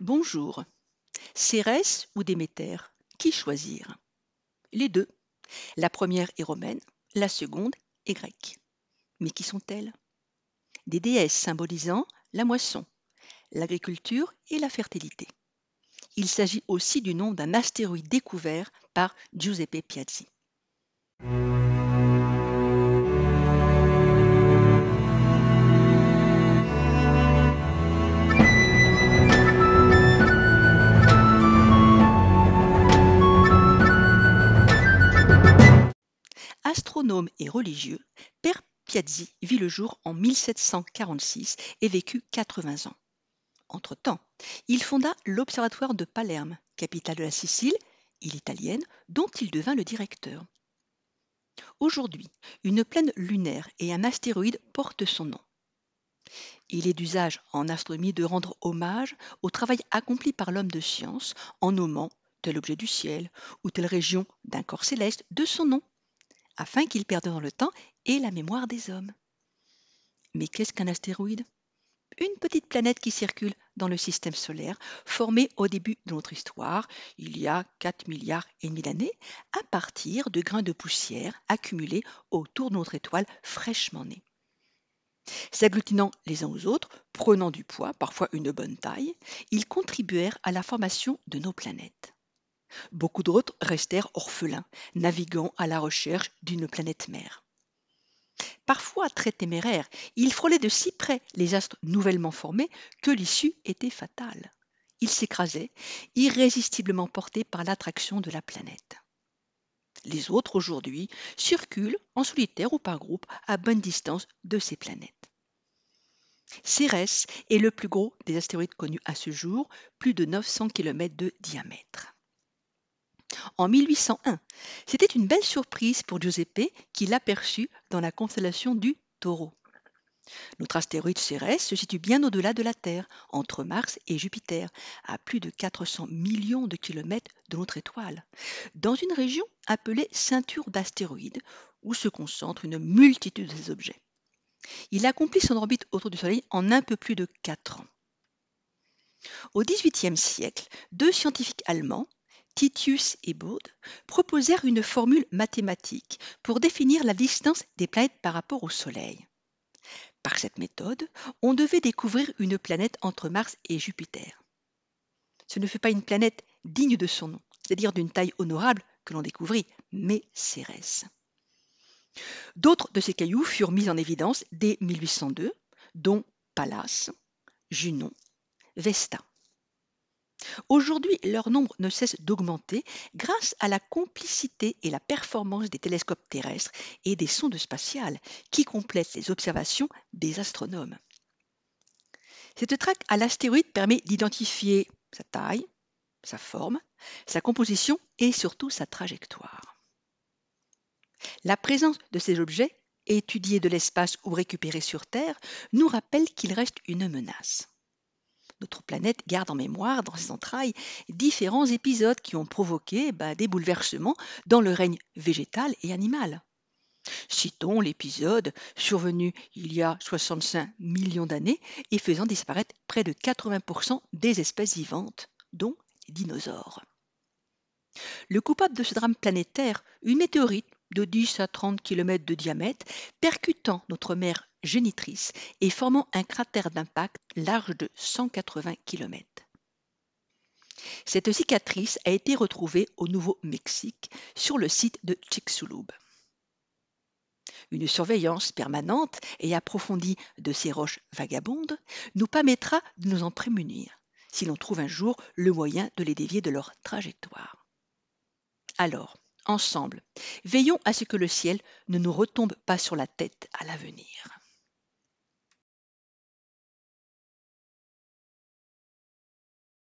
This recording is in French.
Bonjour. Cérès ou Déméter Qui choisir Les deux. La première est romaine, la seconde est grecque. Mais qui sont-elles Des déesses symbolisant la moisson, l'agriculture et la fertilité. Il s'agit aussi du nom d'un astéroïde découvert par Giuseppe Piazzi. astronome et religieux, Père Piazzi vit le jour en 1746 et vécut 80 ans. Entre-temps, il fonda l'Observatoire de Palerme, capitale de la Sicile, île italienne, dont il devint le directeur. Aujourd'hui, une plaine lunaire et un astéroïde portent son nom. Il est d'usage en astronomie de rendre hommage au travail accompli par l'homme de science en nommant tel objet du ciel ou telle région d'un corps céleste de son nom afin qu'ils perdent dans le temps et la mémoire des hommes. Mais qu'est-ce qu'un astéroïde Une petite planète qui circule dans le système solaire, formée au début de notre histoire, il y a 4 milliards et demi d'années, à partir de grains de poussière accumulés autour de notre étoile fraîchement née. S'agglutinant les uns aux autres, prenant du poids, parfois une bonne taille, ils contribuèrent à la formation de nos planètes. Beaucoup d'autres restèrent orphelins, naviguant à la recherche d'une planète mère. Parfois très téméraires, ils frôlaient de si près les astres nouvellement formés que l'issue était fatale. Ils s'écrasaient, irrésistiblement portés par l'attraction de la planète. Les autres aujourd'hui circulent en solitaire ou par groupe à bonne distance de ces planètes. Cérès est le plus gros des astéroïdes connus à ce jour, plus de 900 km de diamètre en 1801. C'était une belle surprise pour Giuseppe qui l'aperçut dans la constellation du Taureau. Notre astéroïde Cérès se situe bien au-delà de la Terre, entre Mars et Jupiter, à plus de 400 millions de kilomètres de notre étoile, dans une région appelée ceinture d'astéroïdes, où se concentre une multitude de objets. Il accomplit son orbite autour du Soleil en un peu plus de 4 ans. Au XVIIIe siècle, deux scientifiques allemands, Titius et Bode proposèrent une formule mathématique pour définir la distance des planètes par rapport au Soleil. Par cette méthode, on devait découvrir une planète entre Mars et Jupiter. Ce ne fut pas une planète digne de son nom, c'est-à-dire d'une taille honorable que l'on découvrit, mais Cérès. D'autres de ces cailloux furent mis en évidence dès 1802, dont Pallas, Junon, Vesta. Aujourd'hui, leur nombre ne cesse d'augmenter grâce à la complicité et la performance des télescopes terrestres et des sondes spatiales qui complètent les observations des astronomes. Cette traque à l'astéroïde permet d'identifier sa taille, sa forme, sa composition et surtout sa trajectoire. La présence de ces objets, étudiés de l'espace ou récupérés sur Terre, nous rappelle qu'il reste une menace notre planète garde en mémoire dans ses entrailles différents épisodes qui ont provoqué bah, des bouleversements dans le règne végétal et animal. Citons l'épisode survenu il y a 65 millions d'années et faisant disparaître près de 80% des espèces vivantes, dont les dinosaures. Le coupable de ce drame planétaire, une météorite de 10 à 30 km de diamètre, percutant notre mer génitrice et formant un cratère d'impact large de 180 km. Cette cicatrice a été retrouvée au Nouveau-Mexique sur le site de Chicxulub. Une surveillance permanente et approfondie de ces roches vagabondes nous permettra de nous en prémunir si l'on trouve un jour le moyen de les dévier de leur trajectoire. Alors, ensemble, veillons à ce que le ciel ne nous retombe pas sur la tête à l'avenir.